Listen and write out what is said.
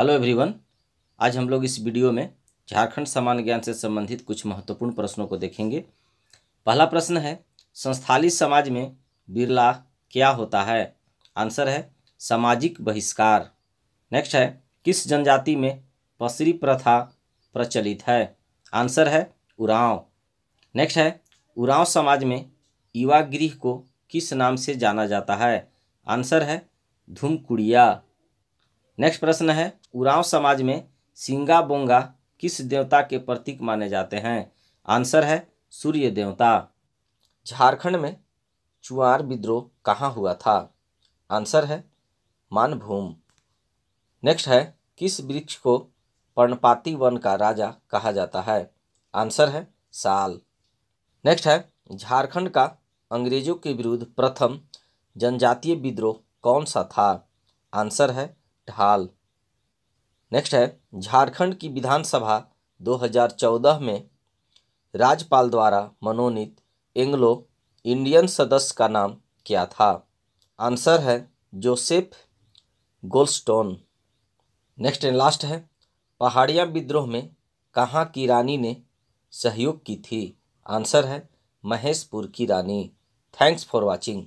hello everyone आज हम लोग इस वीडियो में झारखंड सामान्य ज्ञान से संबंधित कुछ महत्वपूर्ण प्रश्नों को देखेंगे पहला प्रश्न है संस्थाली समाज में बिरला क्या होता है आंसर है सामाजिक बहिष्कार नेक्स्ट है किस जनजाति में पसरी प्रथा प्रचलित है आंसर है उराव नेक्स्ट है उराव समाज में युवा गृह को किस नाम से जाना जाता है आंसर है धूमकुड़िया नेक्स्ट प्रश्न है उरांव समाज में सिंगा बोंगा किस देवता के प्रतीक माने जाते हैं आंसर है सूर्य देवता झारखंड में चुआर विद्रोह कहाँ हुआ था आंसर है मानभूम नेक्स्ट है किस वृक्ष को पर्णपाती वन का राजा कहा जाता है आंसर है साल नेक्स्ट है झारखंड का अंग्रेजों के विरुद्ध प्रथम जनजातीय विद्रोह कौन सा था आंसर है ढाल नेक्स्ट है झारखंड की विधानसभा 2014 में राज्यपाल द्वारा मनोनीत एंग्लो इंडियन सदस्य का नाम क्या था आंसर है Joseph Goldstone next and last है पहाड़िया विद्रोह में कहाँ की रानी ने सहयोग की थी आंसर है महेशपुर की रानी थैंक्स फॉर वाचिंग